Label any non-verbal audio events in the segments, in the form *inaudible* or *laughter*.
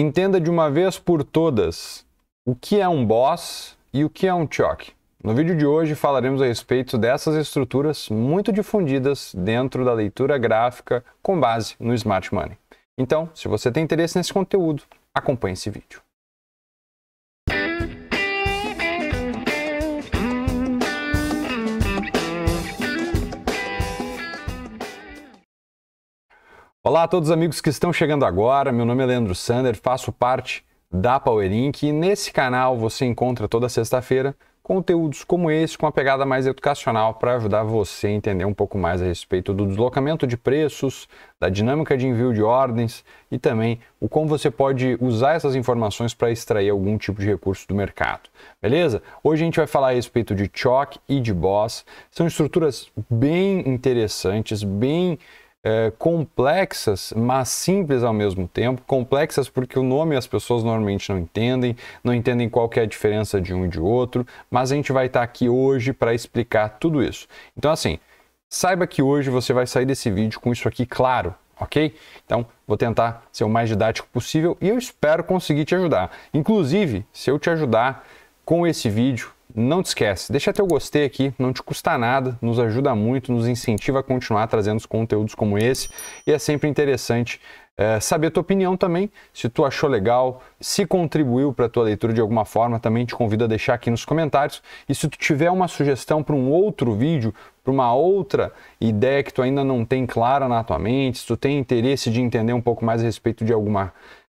Entenda de uma vez por todas o que é um boss e o que é um choque. No vídeo de hoje falaremos a respeito dessas estruturas muito difundidas dentro da leitura gráfica com base no smart money. Então, se você tem interesse nesse conteúdo, acompanhe esse vídeo. Olá a todos os amigos que estão chegando agora, meu nome é Leandro Sander, faço parte da Power Inc. e nesse canal você encontra toda sexta-feira conteúdos como esse com uma pegada mais educacional para ajudar você a entender um pouco mais a respeito do deslocamento de preços, da dinâmica de envio de ordens e também o como você pode usar essas informações para extrair algum tipo de recurso do mercado. Beleza? Hoje a gente vai falar a respeito de choque e de boss. São estruturas bem interessantes, bem é, complexas, mas simples ao mesmo tempo. Complexas porque o nome as pessoas normalmente não entendem, não entendem qual é a diferença de um e de outro, mas a gente vai estar tá aqui hoje para explicar tudo isso. Então, assim, saiba que hoje você vai sair desse vídeo com isso aqui claro, ok? Então, vou tentar ser o mais didático possível e eu espero conseguir te ajudar. Inclusive, se eu te ajudar com esse vídeo, não te esquece, deixa teu gostei aqui, não te custa nada, nos ajuda muito, nos incentiva a continuar trazendo os conteúdos como esse e é sempre interessante é, saber a tua opinião também, se tu achou legal, se contribuiu para a tua leitura de alguma forma, também te convido a deixar aqui nos comentários. E se tu tiver uma sugestão para um outro vídeo, para uma outra ideia que tu ainda não tem clara na tua mente, se tu tem interesse de entender um pouco mais a respeito de alguma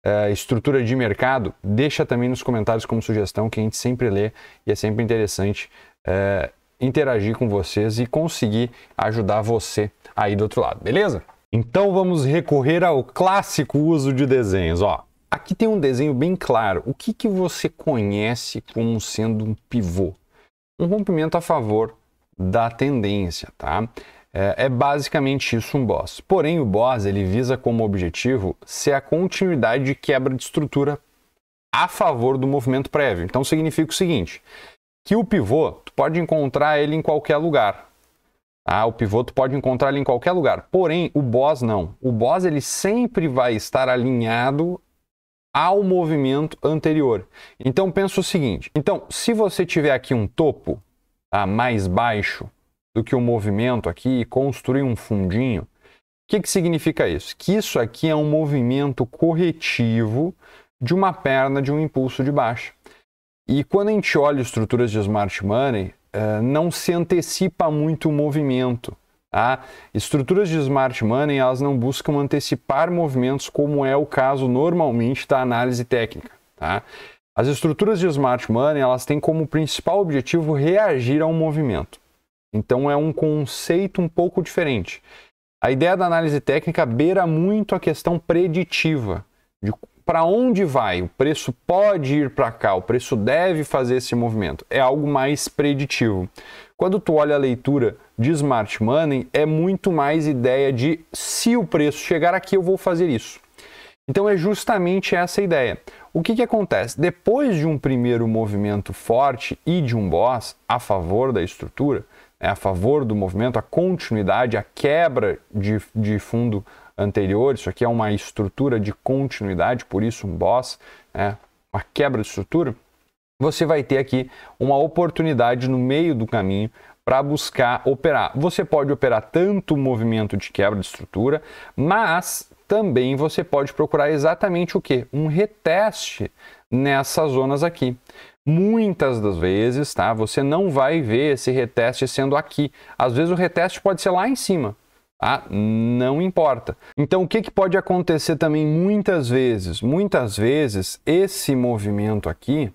uh, estrutura de mercado, deixa também nos comentários como sugestão que a gente sempre lê e é sempre interessante uh, interagir com vocês e conseguir ajudar você aí do outro lado, beleza? Então vamos recorrer ao clássico uso de desenhos, ó. Aqui tem um desenho bem claro. O que, que você conhece como sendo um pivô? Um rompimento a favor da tendência, tá? É, é, basicamente isso um boss. Porém, o boss ele visa como objetivo ser a continuidade de quebra de estrutura a favor do movimento prévio. Então significa o seguinte, que o pivô, tu pode encontrar ele em qualquer lugar. Ah, o pivô tu pode encontrar ele em qualquer lugar. Porém, o boss não. O boss ele sempre vai estar alinhado ao movimento anterior. Então pensa o seguinte, então se você tiver aqui um topo, tá, mais baixo, do que o movimento aqui e construir um fundinho. O que, que significa isso? Que isso aqui é um movimento corretivo de uma perna de um impulso de baixa. E quando a gente olha estruturas de smart money, eh, não se antecipa muito o movimento. Tá? Estruturas de smart money elas não buscam antecipar movimentos, como é o caso normalmente da análise técnica. Tá? As estruturas de smart money elas têm como principal objetivo reagir a um movimento. Então é um conceito um pouco diferente. A ideia da análise técnica beira muito a questão preditiva, de para onde vai, o preço pode ir para cá, o preço deve fazer esse movimento. É algo mais preditivo. Quando tu olha a leitura de smart money, é muito mais ideia de se o preço chegar aqui, eu vou fazer isso. Então é justamente essa ideia. O que, que acontece? Depois de um primeiro movimento forte e de um boss a favor da estrutura, é a favor do movimento, a continuidade, a quebra de, de fundo anterior. Isso aqui é uma estrutura de continuidade, por isso um boss, né? uma quebra de estrutura. Você vai ter aqui uma oportunidade no meio do caminho para buscar operar. Você pode operar tanto o movimento de quebra de estrutura, mas também você pode procurar exatamente o que? Um reteste nessas zonas aqui. Muitas das vezes, tá? Você não vai ver esse reteste sendo aqui. Às vezes o reteste pode ser lá em cima. Ah, não importa. Então, o que, que pode acontecer também muitas vezes? Muitas vezes, esse movimento aqui,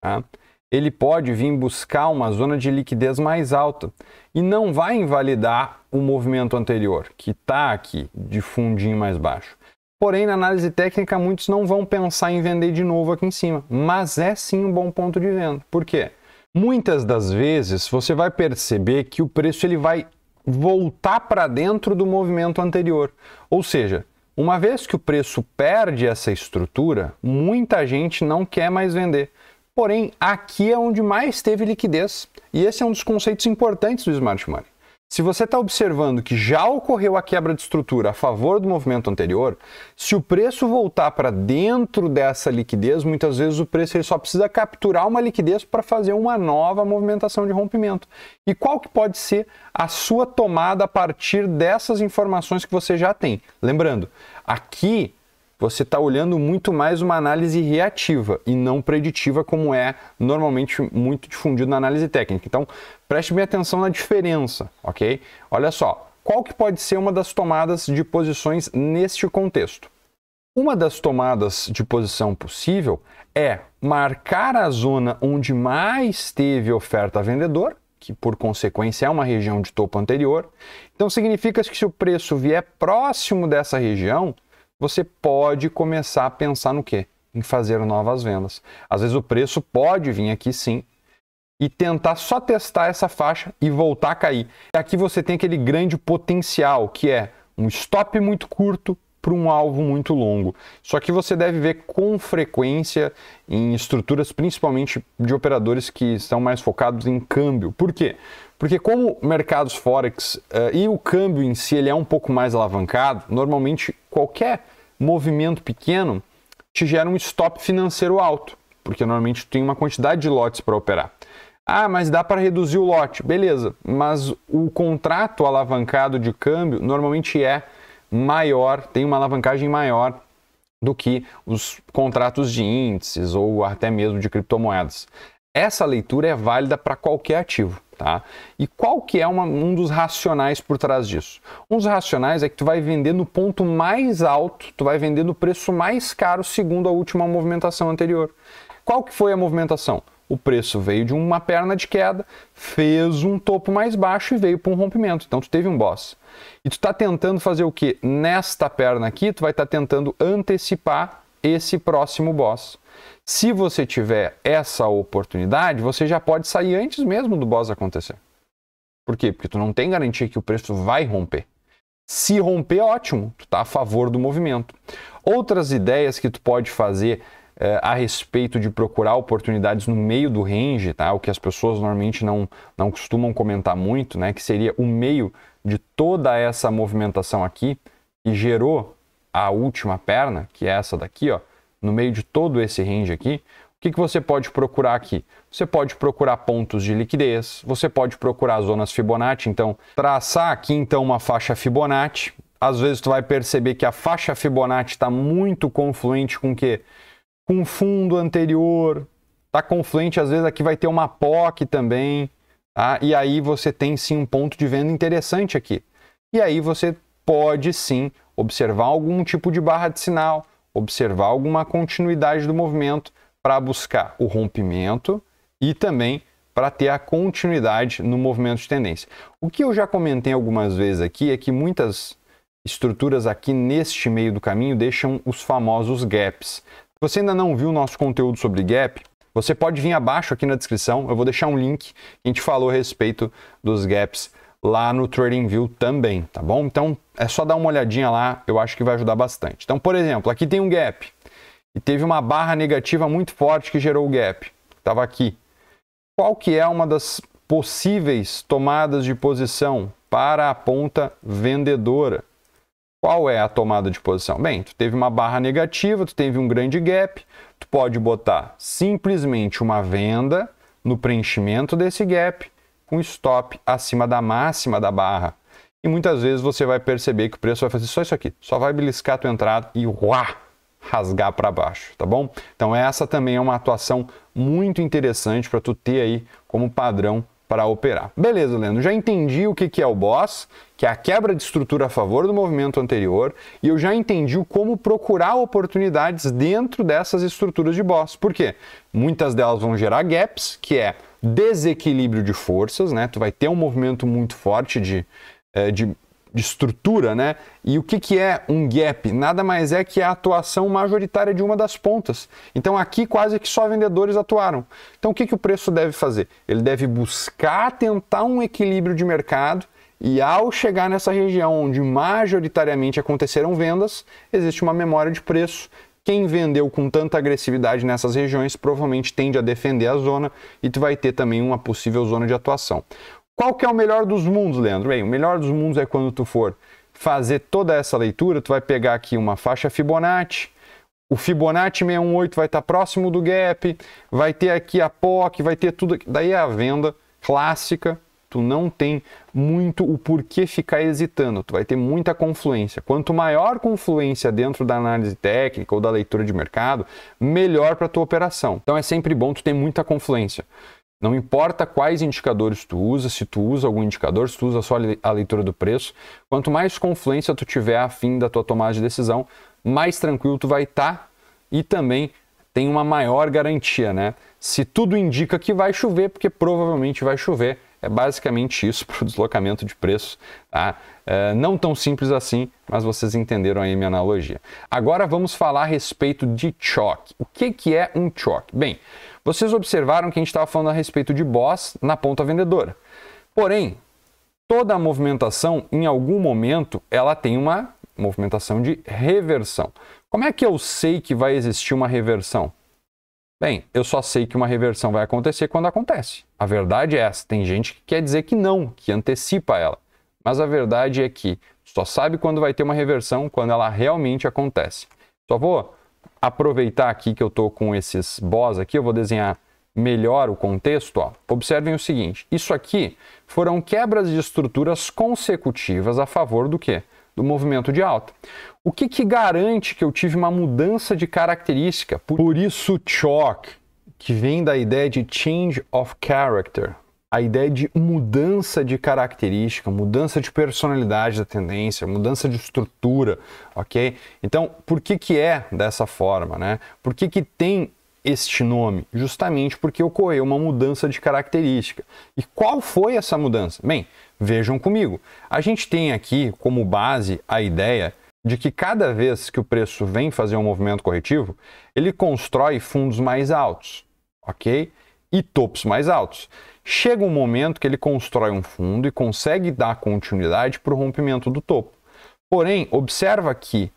tá? ele pode vir buscar uma zona de liquidez mais alta e não vai invalidar o movimento anterior, que está aqui de fundinho mais baixo. Porém, na análise técnica, muitos não vão pensar em vender de novo aqui em cima, mas é sim um bom ponto de venda. Por quê? Muitas das vezes você vai perceber que o preço ele vai voltar para dentro do movimento anterior. Ou seja, uma vez que o preço perde essa estrutura, muita gente não quer mais vender. Porém, aqui é onde mais teve liquidez, e esse é um dos conceitos importantes do smart money. Se você está observando que já ocorreu a quebra de estrutura a favor do movimento anterior, se o preço voltar para dentro dessa liquidez, muitas vezes o preço ele só precisa capturar uma liquidez para fazer uma nova movimentação de rompimento. E qual que pode ser a sua tomada a partir dessas informações que você já tem? Lembrando, aqui você está olhando muito mais uma análise reativa e não preditiva, como é normalmente muito difundido na análise técnica. Então, Preste bem atenção na diferença, ok? Olha só, qual que pode ser uma das tomadas de posições neste contexto? Uma das tomadas de posição possível é marcar a zona onde mais teve oferta vendedor, que por consequência é uma região de topo anterior. Então significa que se o preço vier próximo dessa região, você pode começar a pensar no quê? Em fazer novas vendas. Às vezes o preço pode vir aqui sim, e tentar só testar essa faixa e voltar a cair. E aqui você tem aquele grande potencial que é um stop muito curto para um alvo muito longo. Só que você deve ver com frequência em estruturas, principalmente de operadores que estão mais focados em câmbio. Por quê? Porque como mercados forex uh, e o câmbio em si ele é um pouco mais alavancado, normalmente qualquer movimento pequeno te gera um stop financeiro alto, porque normalmente tem uma quantidade de lotes para operar. Ah, mas dá para reduzir o lote. Beleza, mas o contrato alavancado de câmbio normalmente é maior, tem uma alavancagem maior do que os contratos de índices ou até mesmo de criptomoedas. Essa leitura é válida para qualquer ativo, tá? E qual que é uma, um dos racionais por trás disso? Um dos racionais é que tu vai vender no ponto mais alto, tu vai vender no preço mais caro segundo a última movimentação anterior. Qual que foi a movimentação? o preço veio de uma perna de queda, fez um topo mais baixo e veio para um rompimento. Então tu teve um boss. E tu está tentando fazer o que? Nesta perna aqui, tu vai estar tá tentando antecipar esse próximo boss. Se você tiver essa oportunidade, você já pode sair antes mesmo do boss acontecer. Por quê? Porque tu não tem garantia que o preço vai romper. Se romper, ótimo, tu está a favor do movimento. Outras ideias que tu pode fazer eh, a respeito de procurar oportunidades no meio do range, tá? O que as pessoas normalmente não, não costumam comentar muito, né? Que seria o meio de toda essa movimentação aqui que gerou a última perna, que é essa daqui, ó, no meio de todo esse range aqui, o que, que você pode procurar aqui? Você pode procurar pontos de liquidez, você pode procurar zonas Fibonacci, então traçar aqui então uma faixa Fibonacci. Às vezes tu vai perceber que a faixa Fibonacci está muito confluente com o que? com fundo anterior, tá confluente, às vezes aqui vai ter uma POC também, tá? E aí você tem sim um ponto de venda interessante aqui. E aí você pode sim observar algum tipo de barra de sinal, observar alguma continuidade do movimento para buscar o rompimento e também para ter a continuidade no movimento de tendência. O que eu já comentei algumas vezes aqui é que muitas estruturas aqui neste meio do caminho deixam os famosos gaps você ainda não viu o nosso conteúdo sobre gap, você pode vir abaixo aqui na descrição, eu vou deixar um link que a gente falou a respeito dos gaps lá no TradingView também, tá bom? Então é só dar uma olhadinha lá, eu acho que vai ajudar bastante. Então, por exemplo, aqui tem um gap e teve uma barra negativa muito forte que gerou o gap, estava aqui. Qual que é uma das possíveis tomadas de posição para a ponta vendedora? Qual é a tomada de posição? Bem, tu teve uma barra negativa, tu teve um grande gap, tu pode botar simplesmente uma venda no preenchimento desse gap com stop acima da máxima da barra. E muitas vezes você vai perceber que o preço vai fazer só isso aqui, só vai beliscar a tua entrada e uá, rasgar para baixo, tá bom? Então essa também é uma atuação muito interessante para tu ter aí como padrão para operar. Beleza, Leandro, já entendi o que é o boss, que é a quebra de estrutura a favor do movimento anterior, e eu já entendi como procurar oportunidades dentro dessas estruturas de boss. Por quê? Muitas delas vão gerar gaps, que é desequilíbrio de forças, né? Tu vai ter um movimento muito forte de, eh, de de estrutura, né? E o que, que é um gap? Nada mais é que a atuação majoritária de uma das pontas. Então aqui quase que só vendedores atuaram. Então o que, que o preço deve fazer? Ele deve buscar tentar um equilíbrio de mercado e ao chegar nessa região onde majoritariamente aconteceram vendas, existe uma memória de preço. Quem vendeu com tanta agressividade nessas regiões provavelmente tende a defender a zona e tu vai ter também uma possível zona de atuação. Qual que é o melhor dos mundos, Leandro? Bem, o melhor dos mundos é quando tu for fazer toda essa leitura, tu vai pegar aqui uma faixa Fibonacci, o Fibonacci 618 vai estar tá próximo do gap, vai ter aqui a POC, vai ter tudo. Daí é a venda clássica, tu não tem muito o porquê ficar hesitando, tu vai ter muita confluência. Quanto maior confluência dentro da análise técnica ou da leitura de mercado, melhor para tua operação. Então é sempre bom tu ter muita confluência. Não importa quais indicadores tu usa, se tu usa algum indicador, se tu usa só a leitura do preço, quanto mais confluência tu tiver a fim da tua tomada de decisão, mais tranquilo tu vai estar tá, e também tem uma maior garantia, né? Se tudo indica que vai chover, porque provavelmente vai chover, é basicamente isso *laughs* para o deslocamento de preço. Tá? É, não tão simples assim, mas vocês entenderam aí minha analogia. Agora vamos falar a respeito de choque. O que, que é um choque? Bem, vocês observaram que a gente estava falando a respeito de boss na ponta vendedora. Porém, toda a movimentação, em algum momento, ela tem uma movimentação de reversão. Como é que eu sei que vai existir uma reversão? Bem, eu só sei que uma reversão vai acontecer quando acontece. A verdade é essa. Tem gente que quer dizer que não, que antecipa ela. Mas a verdade é que só sabe quando vai ter uma reversão quando ela realmente acontece. Só vou aproveitar aqui que eu estou com esses boss aqui, eu vou desenhar melhor o contexto. Ó. Observem o seguinte, isso aqui foram quebras de estruturas consecutivas a favor do quê? Do movimento de alta. O que, que garante que eu tive uma mudança de característica? Por isso, chalk, que vem da ideia de change of character, a ideia de mudança de característica, mudança de personalidade da tendência, mudança de estrutura, ok? Então, por que, que é dessa forma, né? Por que, que tem este nome? Justamente porque ocorreu uma mudança de característica. E qual foi essa mudança? Bem, vejam comigo. A gente tem aqui como base a ideia de que cada vez que o preço vem fazer um movimento corretivo, ele constrói fundos mais altos, ok? e topos mais altos. Chega um momento que ele constrói um fundo e consegue dar continuidade para o rompimento do topo. Porém, observa que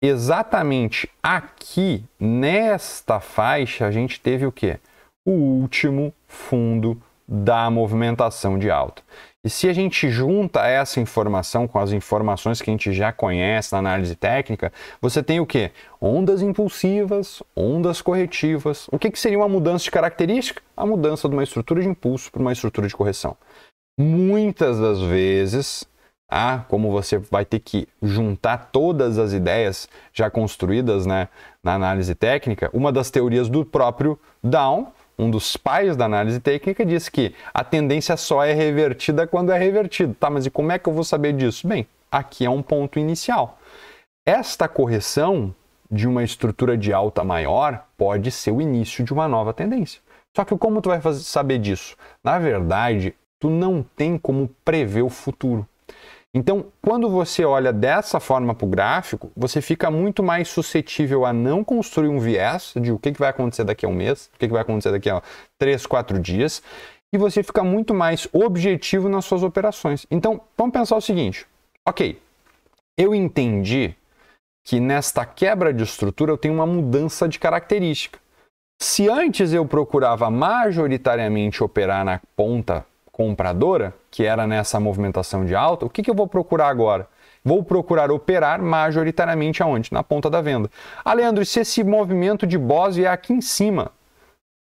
exatamente aqui, nesta faixa, a gente teve o quê? O último fundo da movimentação de alta. E se a gente junta essa informação com as informações que a gente já conhece na análise técnica, você tem o que? Ondas impulsivas, ondas corretivas. O que, que seria uma mudança de característica? A mudança de uma estrutura de impulso para uma estrutura de correção. Muitas das vezes, ah, como você vai ter que juntar todas as ideias já construídas né, na análise técnica, uma das teorias do próprio Down um dos pais da análise técnica, disse que a tendência só é revertida quando é revertido. Tá, mas e como é que eu vou saber disso? Bem, aqui é um ponto inicial. Esta correção de uma estrutura de alta maior pode ser o início de uma nova tendência. Só que como tu vai fazer, saber disso? Na verdade, tu não tem como prever o futuro. Então, quando você olha dessa forma para o gráfico, você fica muito mais suscetível a não construir um viés de o que, que vai acontecer daqui a um mês, o que, que vai acontecer daqui a três, quatro dias, e você fica muito mais objetivo nas suas operações. Então, vamos pensar o seguinte: ok, eu entendi que nesta quebra de estrutura eu tenho uma mudança de característica. Se antes eu procurava majoritariamente operar na ponta compradora, que era nessa movimentação de alta, o que, que eu vou procurar agora? Vou procurar operar majoritariamente aonde? Na ponta da venda. Ah, Leandro, se esse movimento de Boss vier aqui em cima,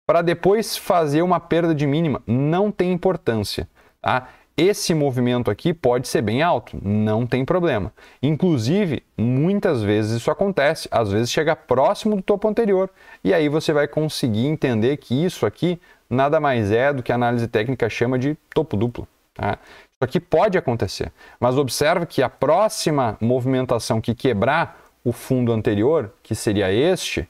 para depois fazer uma perda de mínima, não tem importância. Tá? Esse movimento aqui pode ser bem alto, não tem problema. Inclusive, muitas vezes isso acontece, às vezes chega próximo do topo anterior, e aí você vai conseguir entender que isso aqui nada mais é do que a análise técnica chama de topo duplo. Tá? Isso aqui pode acontecer, mas observa que a próxima movimentação que quebrar o fundo anterior, que seria este,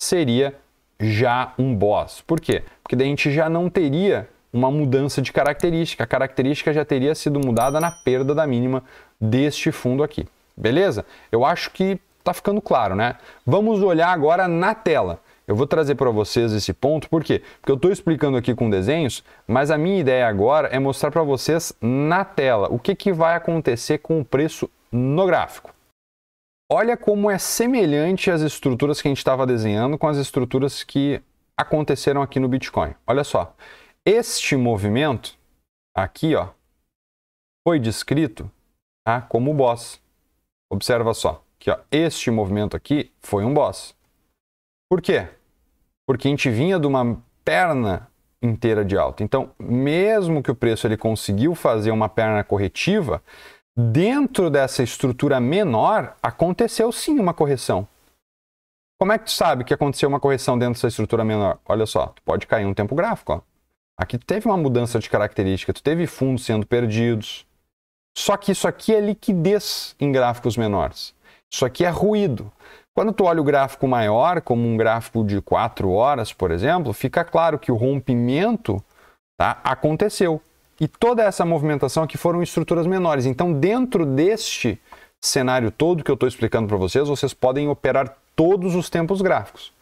seria já um boss. Por quê? Porque daí a gente já não teria uma mudança de característica. A característica já teria sido mudada na perda da mínima deste fundo aqui. Beleza? Eu acho que tá ficando claro, né? Vamos olhar agora na tela. Eu vou trazer para vocês esse ponto, por quê? Porque eu estou explicando aqui com desenhos, mas a minha ideia agora é mostrar para vocês na tela o que, que vai acontecer com o preço no gráfico. Olha como é semelhante as estruturas que a gente estava desenhando com as estruturas que aconteceram aqui no Bitcoin. Olha só, este movimento aqui ó, foi descrito ah, como boss. Observa só, que ó, este movimento aqui foi um boss. Por quê? porque a gente vinha de uma perna inteira de alta. Então, mesmo que o preço ele conseguiu fazer uma perna corretiva, dentro dessa estrutura menor aconteceu sim uma correção. Como é que tu sabe que aconteceu uma correção dentro dessa estrutura menor? Olha só, tu pode cair um tempo gráfico, ó. Aqui tu teve uma mudança de característica, tu teve fundos sendo perdidos. Só que isso aqui é liquidez em gráficos menores. Isso aqui é ruído. Quando tu olha o gráfico maior, como um gráfico de 4 horas, por exemplo, fica claro que o rompimento tá, aconteceu. E toda essa movimentação aqui foram estruturas menores. Então, dentro deste cenário todo que eu estou explicando para vocês, vocês podem operar todos os tempos gráficos.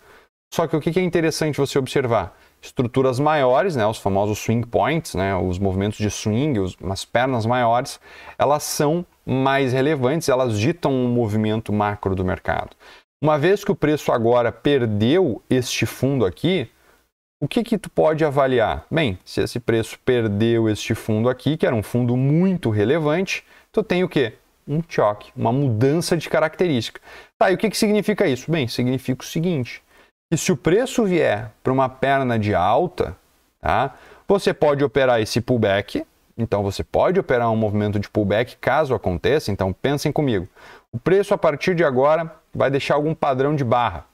Só que o que é interessante você observar? Estruturas maiores, né, os famosos swing points, né, os movimentos de swing, os, as pernas maiores, elas são mais relevantes, elas ditam o um movimento macro do mercado. Uma vez que o preço agora perdeu este fundo aqui, o que que tu pode avaliar? Bem, se esse preço perdeu este fundo aqui, que era um fundo muito relevante, tu tem o quê? Um choque, uma mudança de característica. Tá, e o que que significa isso? Bem, significa o seguinte, que se o preço vier para uma perna de alta, tá? Você pode operar esse pullback, então você pode operar um movimento de pullback caso aconteça, então pensem comigo. O preço a partir de agora vai deixar algum padrão de barra.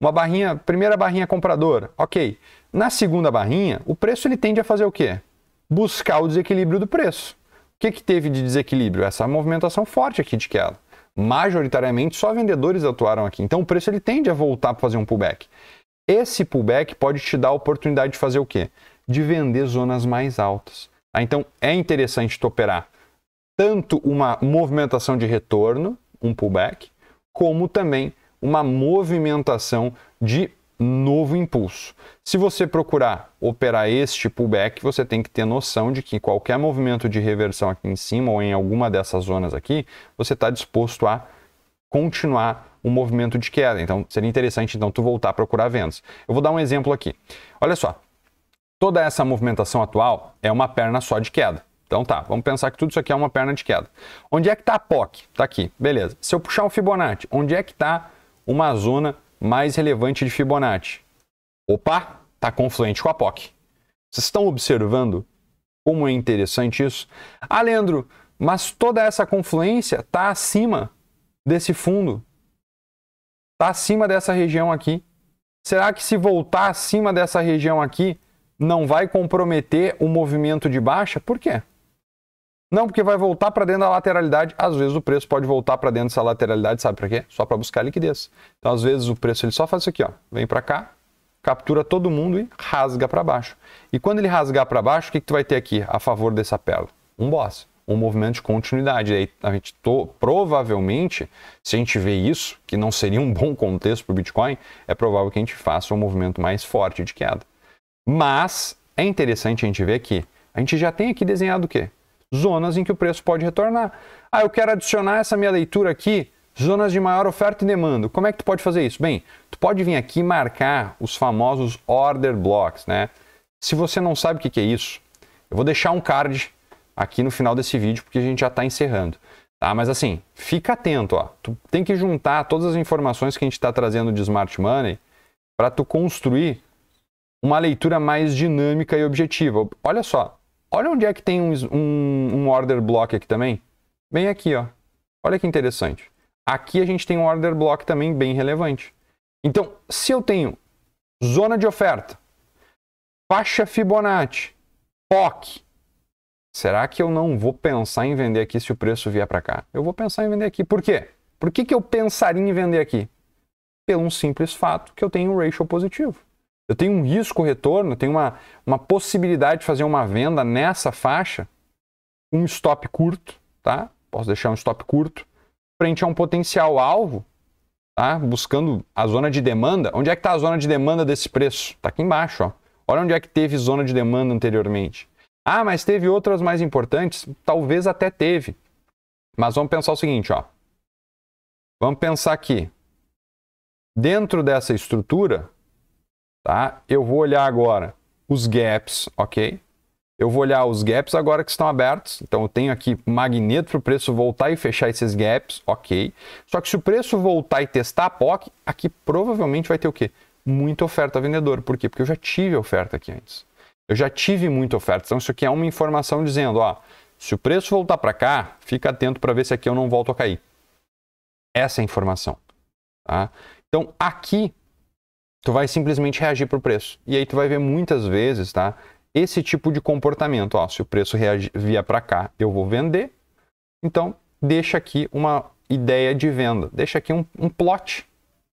Uma barrinha, primeira barrinha compradora, ok. Na segunda barrinha, o preço ele tende a fazer o quê? Buscar o desequilíbrio do preço. O que, que teve de desequilíbrio? Essa movimentação forte aqui de queda. Majoritariamente só vendedores atuaram aqui. Então o preço ele tende a voltar para fazer um pullback. Esse pullback pode te dar a oportunidade de fazer o quê? De vender zonas mais altas. Ah, então é interessante tu operar tanto uma movimentação de retorno, um pullback, como também uma movimentação de novo impulso. Se você procurar operar este pullback, você tem que ter noção de que qualquer movimento de reversão aqui em cima ou em alguma dessas zonas aqui, você está disposto a continuar um movimento de queda. Então, seria interessante então tu voltar a procurar vendas. Eu vou dar um exemplo aqui. Olha só. Toda essa movimentação atual é uma perna só de queda. Então tá, vamos pensar que tudo isso aqui é uma perna de queda. Onde é que está a POC? Está aqui, beleza. Se eu puxar um Fibonacci, onde é que está uma zona mais relevante de Fibonacci? Opa, está confluente com a POC. Vocês estão observando como é interessante isso? Ah, Leandro, mas toda essa confluência está acima desse fundo. Está acima dessa região aqui. Será que se voltar acima dessa região aqui, não vai comprometer o movimento de baixa? Por quê? Não, porque vai voltar para dentro da lateralidade. Às vezes o preço pode voltar para dentro dessa lateralidade, sabe para quê? Só para buscar liquidez. Então, às vezes o preço ele só faz isso aqui, ó. Vem para cá, captura todo mundo e rasga para baixo. E quando ele rasgar para baixo, o que, que tu vai ter aqui a favor dessa pérola? Um boss, um movimento de continuidade. E aí a gente tô, provavelmente, se a gente vê isso, que não seria um *laughs* bom contexto para o Bitcoin, é provável que a gente faça um movimento mais forte de queda. Mas é interessante a gente ver que a gente já tem aqui desenhado o quê? zonas em que o preço pode retornar. Ah, eu quero adicionar essa minha leitura aqui, zonas de maior oferta e demanda. Como é que tu pode fazer isso? Bem, tu pode vir aqui marcar os famosos order blocks, né? Se você não sabe o que é isso, eu vou deixar um card aqui no final desse vídeo, porque a gente já está encerrando. Tá? Mas assim, fica atento, ó. Tu tem que juntar todas as informações que a gente está trazendo de Smart Money para tu construir uma leitura mais dinâmica e objetiva. Olha só, Olha onde é que tem um, um, um order block aqui também. Bem aqui, ó. Olha que interessante. Aqui a gente tem um order block também bem relevante. Então, se eu tenho zona de oferta, faixa Fibonacci, POC, será que eu não vou pensar em vender aqui se o preço vier para cá? Eu vou pensar em vender aqui. Por quê? Por que, que eu pensaria em vender aqui? Pelo um simples fato que eu tenho um ratio positivo. Eu tenho um risco retorno, tenho uma, uma possibilidade de fazer uma venda nessa faixa, um stop curto, tá? Posso deixar um stop curto, frente a um potencial alvo, tá? Buscando a zona de demanda. Onde é que está a zona de demanda desse preço? Está aqui embaixo, ó. Olha onde é que teve zona de demanda anteriormente. Ah, mas teve outras mais importantes? Talvez até teve. Mas vamos pensar o seguinte, ó. Vamos pensar aqui. Dentro dessa estrutura, tá? Eu vou olhar agora os gaps, ok? Eu vou olhar os gaps agora que estão abertos. Então eu tenho aqui magneto para o preço voltar e fechar esses gaps, ok. Só que se o preço voltar e testar a POC, aqui provavelmente vai ter o quê? Muita oferta vendedor. Por quê? Porque eu já tive oferta aqui antes. Eu já tive muita oferta. Então isso aqui é uma informação dizendo, ó, se o preço voltar para cá, fica atento para ver se aqui eu não volto a cair. Essa é a informação. Tá? Então aqui Tu vai simplesmente reagir para o preço. E aí tu vai ver muitas vezes, tá? Esse tipo de comportamento, ó, se o preço via para cá, eu vou vender. Então, deixa aqui uma ideia de venda, deixa aqui um, um plot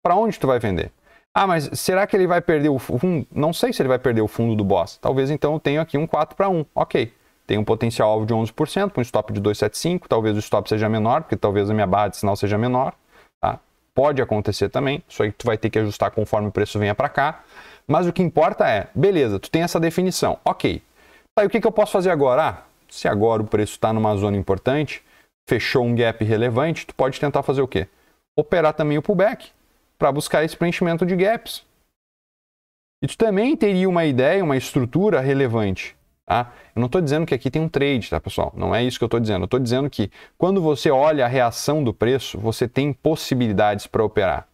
para onde tu vai vender. Ah, mas será que ele vai perder o fundo? Hum, não sei se ele vai perder o fundo do boss. Talvez então eu tenha aqui um 4 para 1. Ok, tem um potencial alvo de 11%, um stop de 275, talvez o stop seja menor, porque talvez a minha barra de sinal seja menor, tá? Pode acontecer também, só que tu vai ter que ajustar conforme o preço venha para cá. Mas o que importa é, beleza, tu tem essa definição, ok. Tá, e o que, que eu posso fazer agora? Ah, se agora o preço está numa zona importante, fechou um gap relevante, tu pode tentar fazer o quê? Operar também o pullback para buscar esse preenchimento de gaps. E tu também teria uma ideia, uma estrutura relevante Tá? Eu não estou dizendo que aqui tem um trade, tá, pessoal? Não é isso que eu estou dizendo. Eu estou dizendo que quando você olha a reação do preço, você tem possibilidades para operar.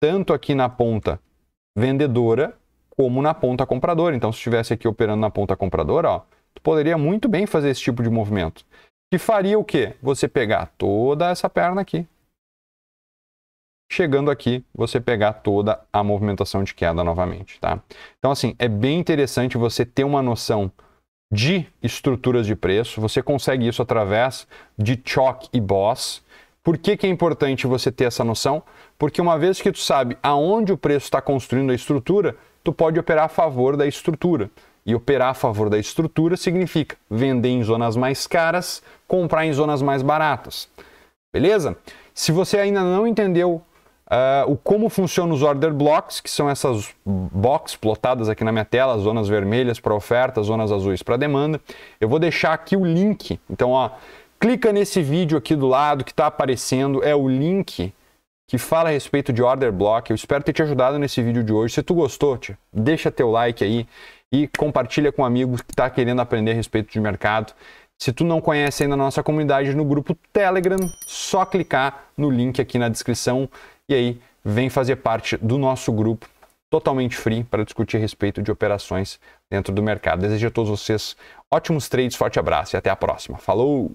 Tanto aqui na ponta vendedora, como na ponta compradora. Então, se estivesse aqui operando na ponta compradora, ó, tu poderia muito bem fazer esse tipo de movimento. Que faria o quê? Você pegar toda essa perna aqui. Chegando aqui, você pegar toda a movimentação de queda novamente, tá? Então, assim, é bem interessante você ter uma noção de estruturas de preço. Você consegue isso através de choque e boss. Por que, que é importante você ter essa noção? Porque uma vez que tu sabe aonde o preço está construindo a estrutura, tu pode operar a favor da estrutura. E operar a favor da estrutura significa vender em zonas mais caras, comprar em zonas mais baratas. Beleza? Se você ainda não entendeu Uh, o como funciona os order blocks, que são essas boxes plotadas aqui na minha tela, zonas vermelhas para oferta, zonas azuis para demanda. Eu vou deixar aqui o link. Então, ó, clica nesse vídeo aqui do lado que está aparecendo, é o link que fala a respeito de order block. Eu espero ter te ajudado nesse vídeo de hoje. Se tu gostou, tia, deixa teu like aí e compartilha com amigos que está querendo aprender a respeito de mercado. Se tu não conhece ainda a nossa comunidade no grupo Telegram, só clicar no link aqui na descrição e aí, vem fazer parte do nosso grupo totalmente free para discutir a respeito de operações dentro do mercado. Desejo a todos vocês ótimos trades, forte abraço e até a próxima. Falou!